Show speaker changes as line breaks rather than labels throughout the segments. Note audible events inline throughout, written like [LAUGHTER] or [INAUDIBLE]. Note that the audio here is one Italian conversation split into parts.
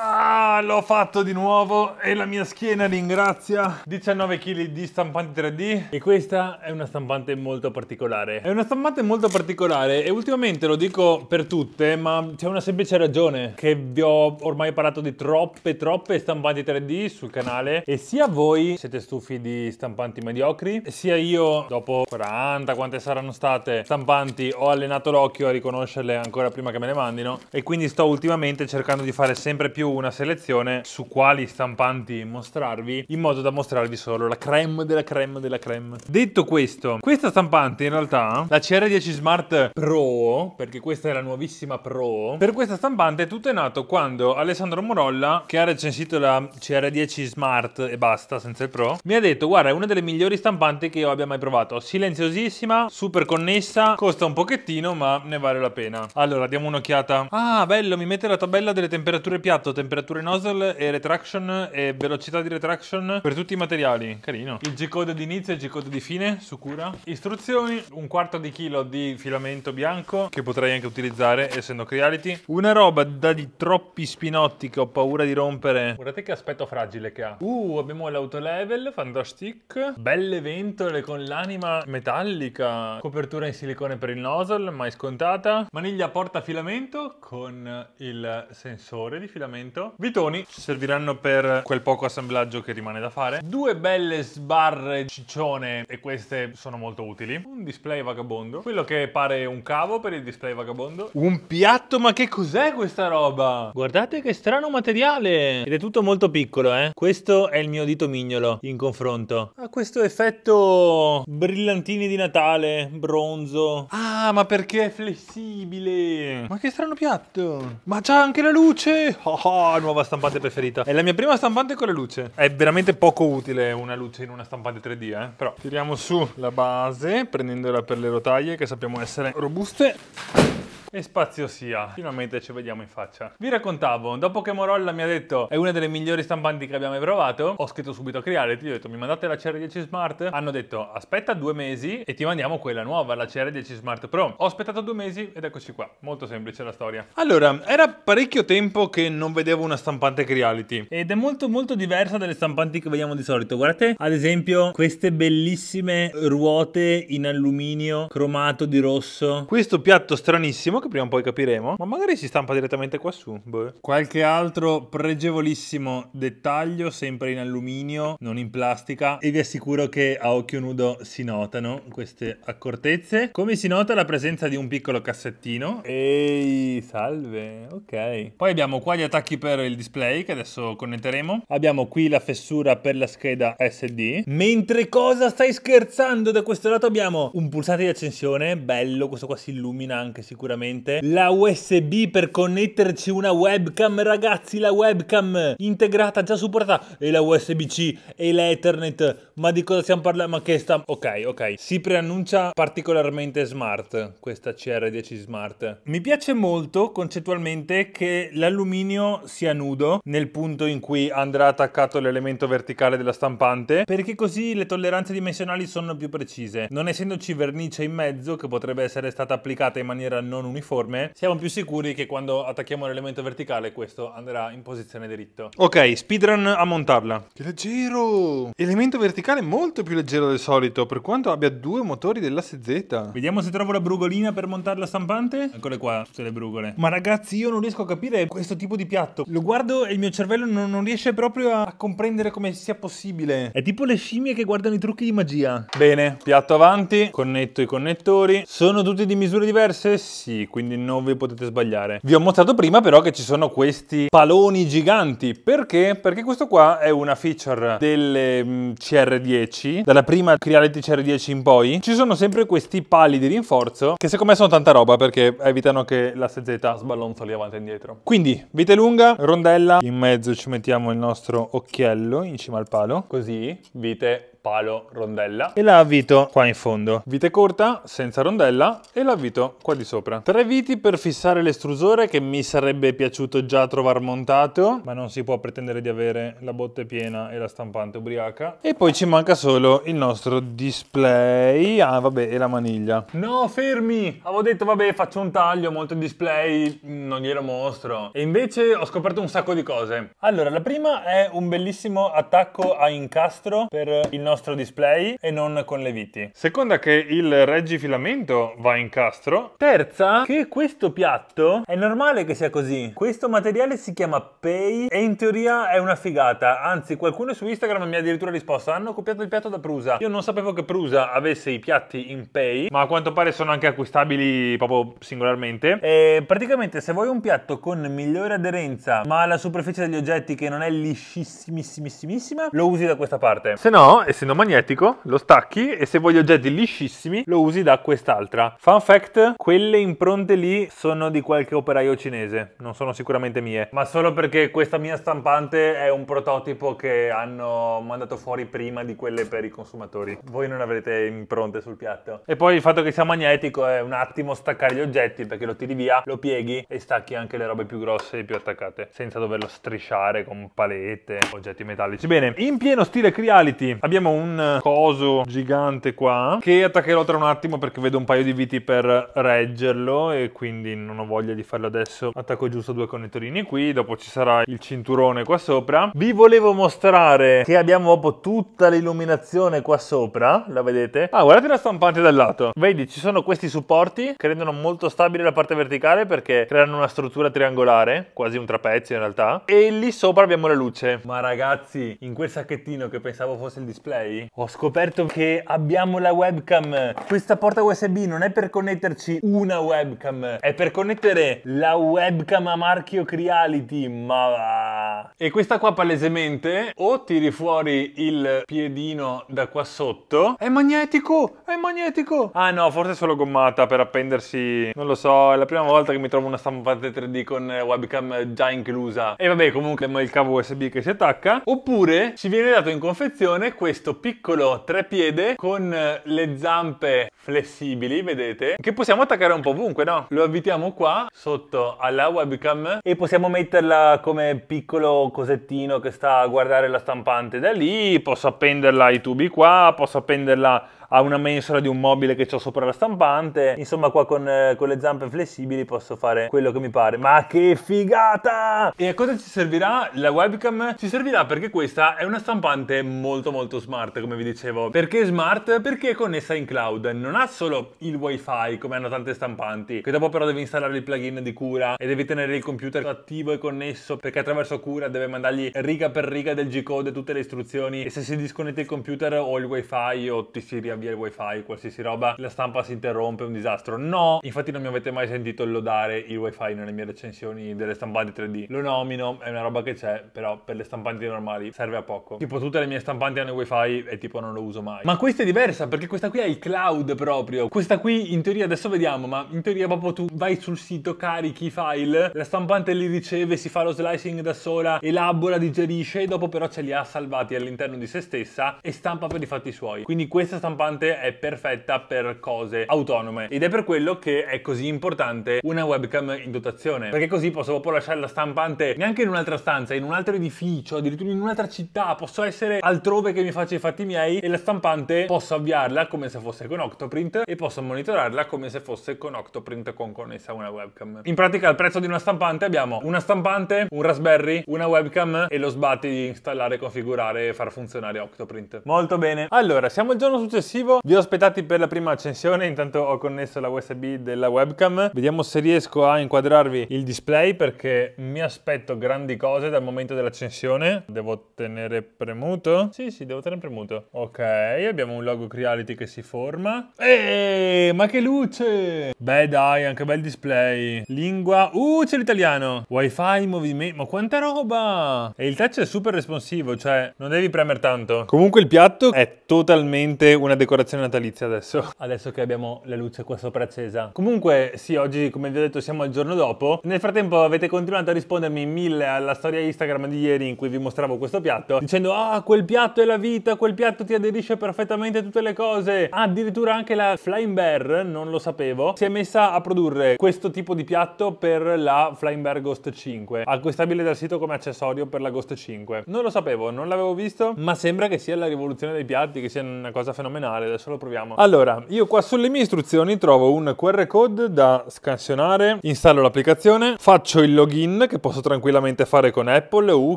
Ah! l'ho fatto di nuovo e la mia schiena ringrazia. 19 kg di stampanti 3D e questa è una stampante molto particolare. È una stampante molto particolare e ultimamente lo dico per tutte, ma c'è una semplice ragione che vi ho ormai parlato di troppe troppe stampanti 3D sul canale e sia voi siete stufi di stampanti mediocri, sia io dopo 40 quante saranno state stampanti ho allenato l'occhio a riconoscerle ancora prima che me le mandino e quindi sto ultimamente cercando di fare sempre più una selezione informazione su quali stampanti mostrarvi in modo da mostrarvi solo la creme della creme della creme. Detto questo, questa stampante in realtà, la CR10 Smart Pro, perché questa è la nuovissima Pro, per questa stampante tutto è nato quando Alessandro Morolla, che ha recensito la CR10 Smart e basta, senza il Pro, mi ha detto guarda è una delle migliori stampanti che io abbia mai provato, silenziosissima, super connessa, costa un pochettino ma ne vale la pena. Allora diamo un'occhiata. Ah bello, mi mette la tabella delle temperature piatto, temperature nostre nozzle e retraction e velocità di retraction per tutti i materiali. Carino. Il G-code di inizio e il G-code di fine, su cura. Istruzioni, un quarto di chilo di filamento bianco che potrei anche utilizzare essendo Creality. Una roba da di troppi spinotti che ho paura di rompere. Guardate che aspetto fragile che ha. Uh, abbiamo l'autolevel, fantastic. Belle ventole con l'anima metallica. Copertura in silicone per il nozzle, mai scontata. Maniglia porta filamento con il sensore di filamento. Vitone porzioni, ci serviranno per quel poco assemblaggio che rimane da fare. Due belle sbarre ciccione, e queste sono molto utili. Un display vagabondo, quello che pare un cavo per il display vagabondo. Un piatto, ma che cos'è questa roba? Guardate che strano materiale! Ed è tutto molto piccolo, eh. Questo è il mio dito mignolo in confronto. Ha questo effetto brillantini di Natale, bronzo. Ah, ma perché è flessibile? Ma che strano piatto! Ma c'ha anche la luce! oh, oh, nuova stampata stampante preferita. È la mia prima stampante con le luce. È veramente poco utile una luce in una stampante 3D, eh. Però tiriamo su la base, prendendola per le rotaie che sappiamo essere robuste. E spazio sia. Finalmente ci vediamo in faccia. Vi raccontavo, dopo che Morolla mi ha detto è una delle migliori stampanti che abbiamo mai provato, ho scritto subito a Creality, gli ho detto mi mandate la CR10 Smart? Hanno detto aspetta due mesi e ti mandiamo quella nuova, la CR10 Smart Pro. Ho aspettato due mesi ed eccoci qua. Molto semplice la storia. Allora, era parecchio tempo che non vedevo una stampante Creality ed è molto molto diversa dalle stampanti che vediamo di solito. Guardate ad esempio queste bellissime ruote in alluminio cromato di rosso. Questo piatto stranissimo Speriamo che prima o poi capiremo. Ma magari si stampa direttamente quassù. Boh. Qualche altro pregevolissimo dettaglio, sempre in alluminio, non in plastica. E vi assicuro che a occhio nudo si notano queste accortezze. Come si nota la presenza di un piccolo cassettino. Ehi, salve. Ok. Poi abbiamo qua gli attacchi per il display che adesso connetteremo. Abbiamo qui la fessura per la scheda SD. Mentre cosa stai scherzando? Da questo lato abbiamo un pulsante di accensione. Bello, questo qua si illumina anche sicuramente ovviamente, la USB per connetterci una webcam, ragazzi, la webcam integrata, già supportata, e la USB-C, e l'Ethernet ma di cosa stiamo parlando? Ma che sta... Ok, ok, si preannuncia particolarmente smart, questa CR10 smart. Mi piace molto, concettualmente, che l'alluminio sia nudo, nel punto in cui andrà attaccato l'elemento verticale della stampante, perché così le tolleranze dimensionali sono più precise. Non essendoci vernice in mezzo, che potrebbe essere stata applicata in maniera non unica uniforme, siamo più sicuri che quando attacchiamo un elemento verticale questo andrà in posizione dritto. Ok, speedrun a montarla. Che leggero! Elemento verticale molto più leggero del solito, per quanto abbia due motori dell'asse Z. Vediamo se trovo la brugolina per montare la stampante. Eccole qua, tutte le brugole. Ma ragazzi, io non riesco a capire questo tipo di piatto. Lo guardo e il mio cervello non, non riesce proprio a comprendere come sia possibile. È tipo le scimmie che guardano i trucchi di magia. Bene, piatto avanti, connetto i connettori. Sono tutti di misure diverse? Sì, quindi non vi potete sbagliare. Vi ho mostrato prima però che ci sono questi paloni giganti, perché? Perché questo qua è una feature delle mm, CR10, dalla prima Creality CR10 in poi, ci sono sempre questi pali di rinforzo, che secondo me sono tanta roba perché evitano che la CZ sballonzoli avanti e indietro. Quindi, vite lunga, rondella, in mezzo ci mettiamo il nostro occhiello in cima al palo, così vite palo, rondella e la avvito qua in fondo. Vite corta, senza rondella e la avvito qua di sopra. Tre viti per fissare l'estrusore che mi sarebbe piaciuto già trovare montato, ma non si può pretendere di avere la botte piena e la stampante ubriaca. E poi ci manca solo il nostro display, ah vabbè, e la maniglia. No, fermi! Avevo detto vabbè, faccio un taglio, molto display, non glielo mostro. E invece ho scoperto un sacco di cose. Allora, la prima è un bellissimo attacco a incastro per il nostro nostro display e non con le viti. Seconda che il reggifilamento va in castro. Terza che questo piatto è normale che sia così. Questo materiale si chiama Pay e in teoria è una figata. Anzi qualcuno su Instagram mi ha addirittura risposto hanno copiato il piatto da Prusa. Io non sapevo che Prusa avesse i piatti in Pay ma a quanto pare sono anche acquistabili proprio singolarmente. E praticamente se vuoi un piatto con migliore aderenza ma la superficie degli oggetti che non è liscissimissimissima lo usi da questa parte. Se no, essendo magnetico, lo stacchi e se voglio oggetti liscissimi lo usi da quest'altra. Fun fact, quelle impronte lì sono di qualche operaio cinese, non sono sicuramente mie, ma solo perché questa mia stampante è un prototipo che hanno mandato fuori prima di quelle per i consumatori. Voi non avrete impronte sul piatto. E poi il fatto che sia magnetico è un attimo staccare gli oggetti perché lo tiri via, lo pieghi e stacchi anche le robe più grosse e più attaccate, senza doverlo strisciare con palette, oggetti metallici. Bene, in pieno stile Creality abbiamo attaccheremo un eh, coso gigante qua che attaccherò tra un attimo perché vedo un paio di viti per reggerlo e quindi non ho voglia di farlo adesso. Attacco giusto due connettorini qui, dopo ci sarà il cinturone qua sopra. Vi volevo mostrare che abbiamo proprio tutta l'illuminazione qua sopra, la vedete? Ah, guardate la stampante dal lato. Vedi, ci sono questi supporti che rendono molto stabile la parte verticale perché creano una struttura triangolare, quasi un trapezio in realtà. E lì sopra abbiamo la luce. Ma ragazzi, in quel sacchettino che pensavo fosse il display, ok? Ho scoperto che abbiamo la webcam. Questa porta USB non è per connetterci una webcam, è per connettere la webcam a marchio Creality, ma... E questa qua palesemente o tiri fuori il piedino da qua sotto. È magnetico, è magnetico. Ah no, forse è solo gommata per appendersi, non lo so, è la prima volta che mi trovo una stampante 3D con eh, webcam già inclusa. E vabbè, comunque abbiamo il cavo USB che si attacca. Oppure ci viene dato in confezione questo piccolo trepiede con eh, le zampe flessibili, vedete, che possiamo attaccare un po' ovunque, no? Lo avvitiamo qua sotto alla webcam e possiamo metterla come piccolo piccolo cosettino che sta a guardare la stampante da lì, posso appenderla ai tubi qua, posso appenderla a una mensola di un mobile che ho sopra la stampante. Insomma, qua con, eh, con, le zampe flessibili posso fare quello che mi pare. Ma che figata! E a cosa ci servirà la webcam? Ci servirà perché questa è una stampante molto molto smart, come vi dicevo. Perché smart? Perché è connessa in cloud. Non ha solo il wifi, come hanno tante stampanti, che dopo però devi installare il plugin di cura e devi tenere il computer attivo e connesso, perché attraverso cura deve mandargli riga per riga del G-code tutte le istruzioni e se si disconnette il computer o il wifi o ti si riavvicina via il wifi, qualsiasi roba, la stampa si interrompe, è un disastro. No, infatti non mi avete mai sentito lodare il wifi nelle mie recensioni delle stampanti 3D. Lo nomino, è una roba che c'è, però per le stampanti normali serve a poco. Tipo tutte le mie stampanti hanno il wifi e tipo non lo uso mai. Ma questa è diversa perché questa qui è il cloud proprio. Questa qui in teoria adesso vediamo, ma in teoria proprio tu vai sul sito, carichi i file, la stampante li riceve, si fa lo slicing da sola, elabora, digerisce e dopo però ce li ha salvati all'interno di se stessa e stampa per i fatti suoi. Quindi questa stampante stampante è perfetta per cose autonome ed è per quello che è così importante una webcam in dotazione perché così posso proprio lasciare la stampante neanche in un'altra stanza, in un altro edificio, addirittura in un'altra città, posso essere altrove che mi faccia i fatti miei e la stampante posso avviarla come se fosse con Octoprint e posso monitorarla come se fosse con Octoprint con connessa una webcam. In pratica al prezzo di una stampante abbiamo una stampante, un Raspberry, una webcam e lo sbatti di installare, configurare e far funzionare Octoprint. Molto bene. Allora, siamo il giorno successivo successivo. Vi ho aspettati per la prima accensione, intanto ho connesso la USB della webcam. Vediamo se riesco a inquadrarvi il display perché mi aspetto grandi cose dal momento dell'accensione. Devo tenere premuto? Sì, sì, devo tenere premuto. Ok, abbiamo un logo Creality che si forma. Eeeh, ma che luce! Beh dai, anche bel display. Lingua... Uh, c'è l'italiano! Wifi, movimento... Ma quanta roba! E il touch è super responsivo, cioè non devi premere tanto. Comunque il piatto è totalmente una decorazione natalizia adesso. [LAUGHS] Adesso che abbiamo la luce qua sopra accesa. Comunque, sì, oggi, come vi ho detto, siamo al giorno dopo. Nel frattempo avete continuato a rispondermi mille alla storia Instagram di ieri in cui vi mostravo questo piatto, dicendo ah, quel piatto è la vita, quel piatto ti aderisce perfettamente a tutte le cose. Ah, addirittura anche la Flying Bear, non lo sapevo, si è messa a produrre questo tipo di piatto per la Flying Bear Ghost 5, acquistabile dal sito come accessorio per la Ghost 5. Non lo sapevo, non l'avevo visto, ma sembra che sia la rivoluzione dei piatti, che sia una cosa fenomenale, adesso lo proviamo. Allora, io qua sulle mie istruzioni trovo un QR code da scansionare, installo l'applicazione, faccio il login che posso tranquillamente fare con Apple, uh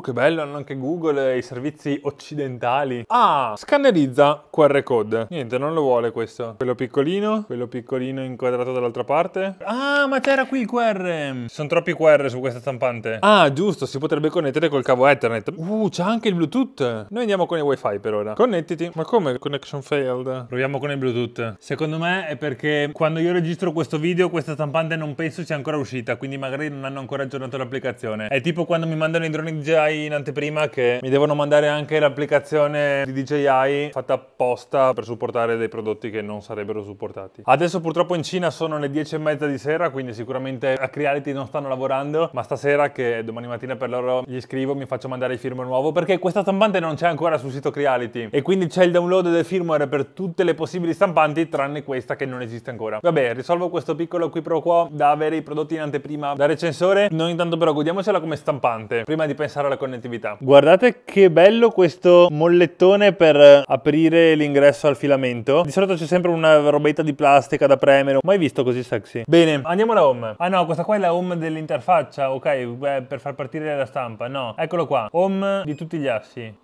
che bello, hanno anche Google e i servizi occidentali. Ah, scannerizza QR code. Niente, non lo vuole questo. Quello piccolino, quello piccolino inquadrato dalla dall'altra parte. Ah, ma c'era qui il QR! sono troppi QR su questa stampante. Ah, giusto, si potrebbe connettere col cavo Ethernet. Uh, c'è anche il Bluetooth. Noi andiamo con il WiFi per ora. Connettiti. Ma come connection failed? Proviamo con il Bluetooth. Secondo me è perché quando io registro questo video questa stampante non penso sia ancora uscita, quindi magari non hanno ancora aggiornato l'applicazione. È tipo quando mi mandano i droni DJI in anteprima che mi devono mandare anche l'applicazione di DJI fatta apposta per supportare dei prodotti che non sarebbero supportati. Adesso purtroppo in Cina sono sono le 10 e mezza di sera, quindi sicuramente a Creality non stanno lavorando, ma stasera che domani mattina per loro gli scrivo, mi faccio mandare il firmware nuovo, perché questa stampante non c'è ancora sul sito Creality, e quindi c'è il download del firmware per tutte le possibili stampanti, tranne questa che non esiste ancora. Vabbè, risolvo questo piccolo qui pro quo da avere i prodotti in anteprima da recensore, noi intanto però godiamocela come stampante, prima di pensare alla connettività. Guardate che bello questo mollettone per aprire l'ingresso al filamento, di solito c'è sempre una robetta di plastica da premere, mai visto tutto così sexy. Bene, andiamo alla home. Ah no, questa qua è la home dell'interfaccia, ok, beh, per far partire la stampa, no. Eccolo qua, home di tutti gli assi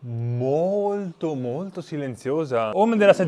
molto molto silenziosa. Home della 6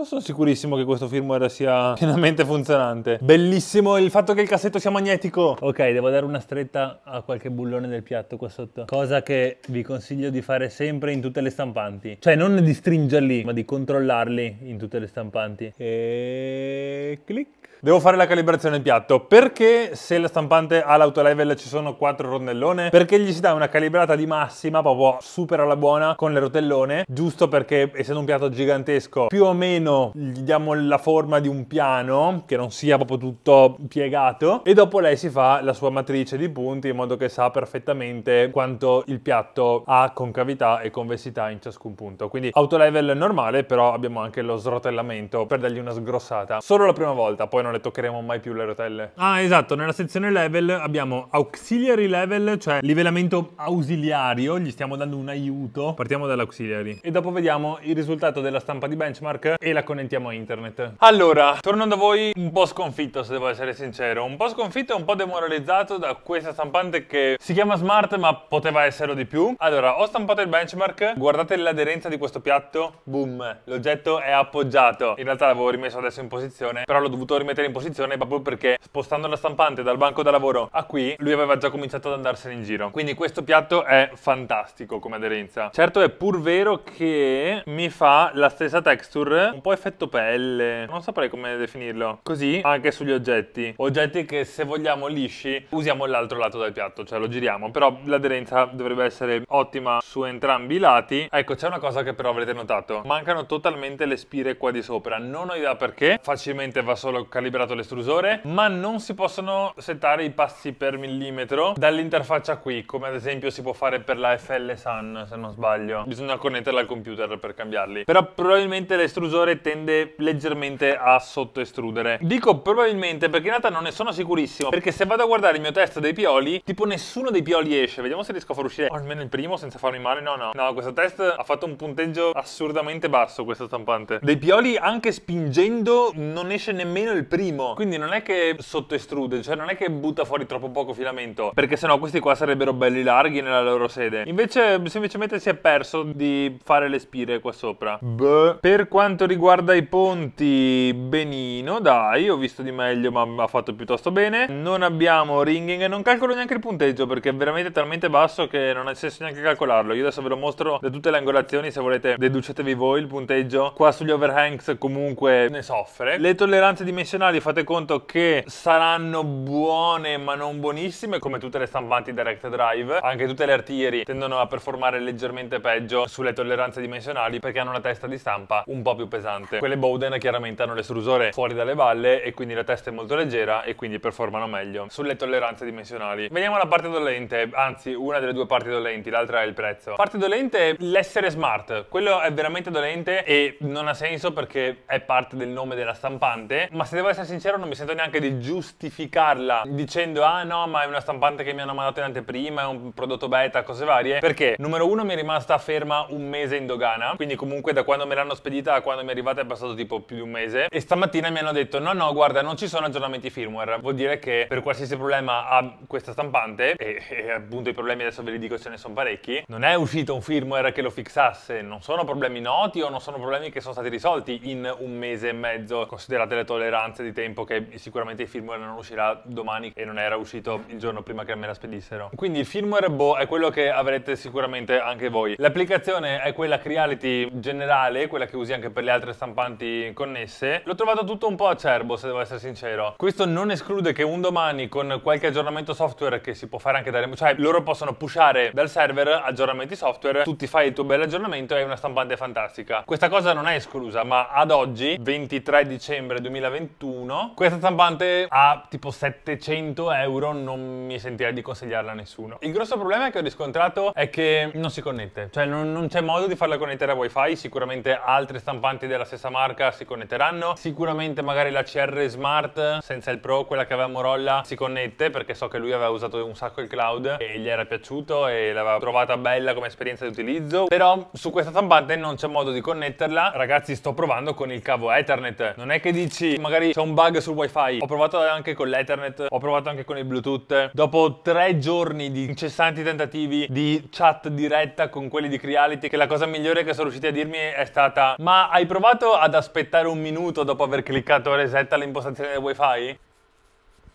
non sono sicurissimo che questo firmware sia [LAUGHS] pienamente funzionante. Bellissimo il fatto che il cassetto sia magnetico. Ok, devo dare una stretta a qualche bullone del piatto qua sotto. Cosa che vi consiglio di fare sempre in tutte le stampanti. Cioè non di stringerli, ma di controllarli in tutte le stampanti. E clic. Devo fare la calibrazione del piatto. Perché se la stampante ha l'auto level ci sono quattro rotellone? Perché gli si dà una calibrata di massima, proprio super alla buona, con le rotellone, giusto perché essendo un piatto gigantesco, più o meno gli diamo la forma di un piano, che non sia proprio tutto piegato, e dopo lei si fa la sua matrice di punti in modo che sa perfettamente quanto il piatto ha concavità e convessità in ciascun punto. Quindi auto level normale, però abbiamo anche lo srotellamento per dargli una sgrossata. Solo la prima volta, poi non non le toccheremo mai più le rotelle. Ah, esatto, nella sezione level abbiamo auxiliary level, cioè livellamento ausiliario, gli stiamo dando un aiuto. Partiamo dall'auxiliary. E dopo vediamo il risultato della stampa di benchmark e la connettiamo a internet. Allora, tornando a voi, un po' sconfitto se devo essere sincero, un po' sconfitto e un po' demoralizzato da questa stampante che si chiama Smart ma poteva esserlo di più. Allora, ho stampato il benchmark, guardate l'aderenza di questo piatto, boom, l'oggetto è appoggiato. In realtà l'avevo rimesso adesso in posizione, però l'ho dovuto rimettere mettere in posizione proprio perché spostando la stampante dal banco da lavoro a qui lui aveva già cominciato ad andarsene in giro. Quindi questo piatto è fantastico come aderenza. Certo è pur vero che mi fa la stessa texture, un po' effetto pelle, non saprei come definirlo. Così anche sugli oggetti, oggetti che se vogliamo lisci usiamo l'altro lato del piatto, cioè lo giriamo, però l'aderenza dovrebbe essere ottima su entrambi i lati. Ecco, c'è una cosa che però avrete notato, mancano totalmente le spire qua di sopra, non ho idea perché, facilmente va solo calibrare liberato l'estrusore, ma non si possono settare i passi per millimetro dall'interfaccia qui, come ad esempio si può fare per la FL Sun, se non sbaglio. Bisogna connetterla al computer per cambiarli. Però probabilmente l'estrusore tende leggermente a sottoestrudere. Dico probabilmente perché in realtà non ne sono sicurissimo, perché se vado a guardare il mio test dei pioli, tipo nessuno dei pioli esce. Vediamo se riesco a far uscire o almeno il primo senza farmi male. No, no. No, questo test ha fatto un punteggio assurdamente basso, questo stampante. Dei pioli, anche spingendo, non esce nemmeno il primo primo. Quindi non è che sottoestrude, cioè non è che butta fuori troppo poco filamento, perché sennò questi qua sarebbero belli larghi nella loro sede. Invece semplicemente si è perso di fare le spire qua sopra. Beh. Per quanto riguarda i ponti, benino, dai, ho visto di meglio, ma ha fatto piuttosto bene. Non abbiamo ringing e non calcolo neanche il punteggio perché è veramente talmente basso che non ha senso neanche calcolarlo. Io adesso ve lo mostro da tutte le angolazioni, se volete deducetevi voi il punteggio. Qua sugli overhangs comunque ne soffre. Le tolleranze dimensionali tradizionali fate conto che saranno buone ma non buonissime come tutte le stampanti direct drive anche tutte le artieri tendono a performare leggermente peggio sulle tolleranze dimensionali perché hanno una testa di stampa un po' più pesante quelle Bowden chiaramente hanno l'estrusore fuori dalle valle e quindi la testa è molto leggera e quindi performano meglio sulle tolleranze dimensionali veniamo alla parte dolente anzi una delle due parti dolenti l'altra è il prezzo parte dolente è l'essere smart quello è veramente dolente e non ha senso perché è parte del nome della stampante ma se devo essere sincero non mi sento neanche di giustificarla dicendo ah no ma è una stampante che mi hanno mandato in anteprima, è un prodotto beta, cose varie, perché numero uno mi è rimasta ferma un mese in dogana, quindi comunque da quando me l'hanno spedita a quando mi è arrivata è passato tipo più di un mese e stamattina mi hanno detto no no guarda non ci sono aggiornamenti firmware, vuol dire che per qualsiasi problema ha questa stampante e, e appunto i problemi adesso ve li dico ce ne sono parecchi, non è uscito un firmware che lo fixasse, non sono problemi noti o non sono problemi che sono stati risolti in un mese e mezzo, considerate le tolleranze mancanza di tempo che sicuramente il firmware non uscirà domani e non era uscito il giorno prima che me la spedissero. Quindi il firmware boh è quello che avrete sicuramente anche voi. L'applicazione è quella Creality generale, quella che usi anche per le altre stampanti connesse. L'ho trovato tutto un po' acerbo se devo essere sincero. Questo non esclude che un domani con qualche aggiornamento software che si può fare anche da remoto, cioè loro possono pushare dal server aggiornamenti software, tu ti fai il tuo bel aggiornamento e hai una stampante fantastica. Questa cosa non è esclusa, ma ad oggi, 23 dicembre 2021, uno. Questa stampante ha tipo 700 euro, non mi sentirei di consigliarla a nessuno. Il grosso problema che ho riscontrato è che non si connette, cioè non, non c'è modo di farla connettere a wifi, sicuramente altre stampanti della stessa marca si connetteranno, sicuramente magari la CR Smart senza il Pro, quella che aveva Morolla, si connette perché so che lui aveva usato un sacco il cloud e gli era piaciuto e l'aveva trovata bella come esperienza di utilizzo, però su questa stampante non c'è modo di connetterla, ragazzi sto provando con il cavo Ethernet, non è che dici magari c'è un bug sul wifi. Ho provato anche con l'Ethernet, ho provato anche con il Bluetooth. Dopo tre giorni di incessanti tentativi di chat diretta con quelli di Creality, che la cosa migliore che sono riusciti a dirmi è stata: Ma hai provato ad aspettare un minuto dopo aver cliccato reset alle impostazioni del wifi?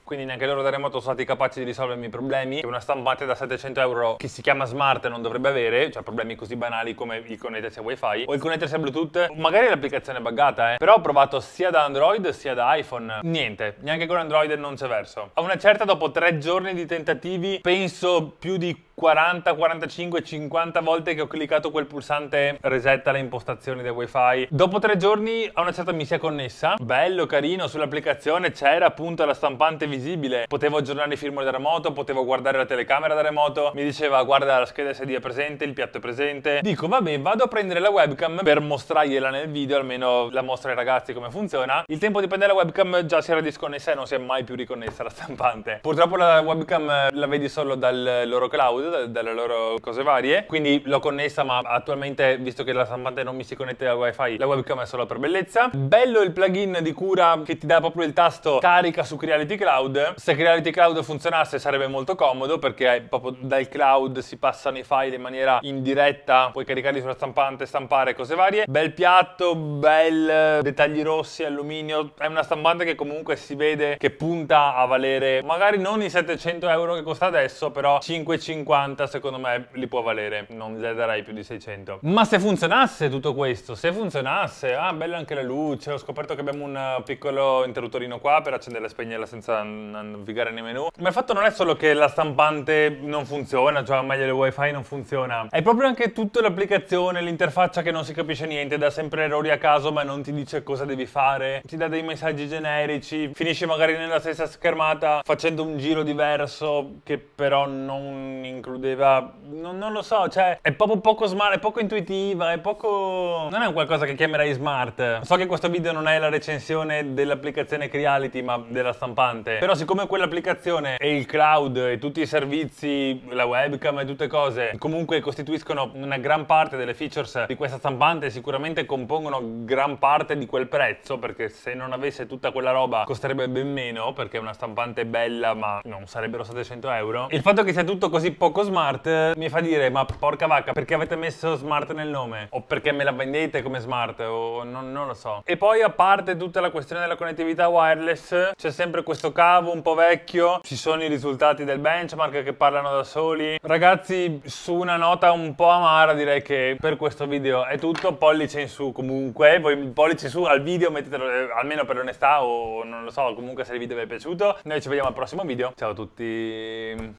quindi neanche loro da remoto sono stati capaci di risolvermi i miei problemi. Una stampante da 700 euro che si chiama smart non dovrebbe avere, cioè problemi così banali come il connettersi a wifi o il connettersi a bluetooth. Magari l'applicazione è buggata, eh. Però ho provato sia da Android sia da iPhone. Niente, neanche con Android non c'è verso. A una certa, dopo tre giorni di tentativi, penso più di 40, 45, 50 volte che ho cliccato quel pulsante resetta le impostazioni del wifi. Dopo tre giorni a una certa mi si è connessa. Bello, carino, sull'applicazione c'era appunto la stampante visibile. Potevo aggiornare i firmware da remoto, potevo guardare la telecamera da remoto. Mi diceva guarda la scheda SD è presente, il piatto è presente. Dico vabbè vado a prendere la webcam per mostrargliela nel video, almeno la mostro ai ragazzi come funziona. Il tempo di prendere la webcam già si era disconnessa e non si è mai più riconnessa la stampante. Purtroppo la webcam la vedi solo dal loro cloud studio, dalle loro cose varie. Quindi l'ho connessa, ma attualmente, visto che la stampante non mi si connette al wifi, la webcam è solo per bellezza. Bello il plugin di cura che ti dà proprio il tasto carica su Creality Cloud. Se Creality Cloud funzionasse sarebbe molto comodo perché proprio dal cloud si passano i file in maniera indiretta, puoi caricarli sulla stampante, stampare cose varie. Bel piatto, bel dettagli rossi, alluminio. È una stampante che comunque si vede che punta a valere magari non i 700 euro che costa adesso, però 5,50 50 secondo me li può valere, non le darei più di 600. Ma se funzionasse tutto questo, se funzionasse, ah bella anche la luce, ho scoperto che abbiamo un eh, piccolo interruttorino qua per accendere e spegnerla senza navigare nei menu. Ma il fatto non è solo che la stampante non funziona, cioè meglio il wifi non funziona, è proprio anche tutta l'applicazione, l'interfaccia che non si capisce niente, dà sempre errori a caso ma non ti dice cosa devi fare, ti dà dei messaggi generici, finisci magari nella stessa schermata facendo un giro diverso che però non incontra includeva, non, non, lo so, cioè è proprio poco smart, è poco intuitiva, è poco... non è un qualcosa che chiamerei smart. So che questo video non è la recensione dell'applicazione Creality ma della stampante, però siccome quell'applicazione e il cloud e tutti i servizi, la webcam e tutte cose comunque costituiscono una gran parte delle features di questa stampante sicuramente compongono gran parte di quel prezzo perché se non avesse tutta quella roba costerebbe ben meno perché è una stampante bella ma non sarebbero state 100 euro. Il fatto che sia tutto così poco gioco smart eh, mi fa dire ma porca vacca perché avete messo smart nel nome o perché me la vendete come smart o non, non lo so. E poi a parte tutta la questione della connettività wireless c'è sempre questo cavo un po' vecchio, ci sono i risultati del benchmark che parlano da soli. Ragazzi su una nota un po' amara direi che per questo video è tutto, pollice in su comunque, voi pollice su al video mettetelo eh, almeno per onestà o non lo so, comunque se il video vi è piaciuto. Noi ci vediamo al prossimo video, ciao a tutti!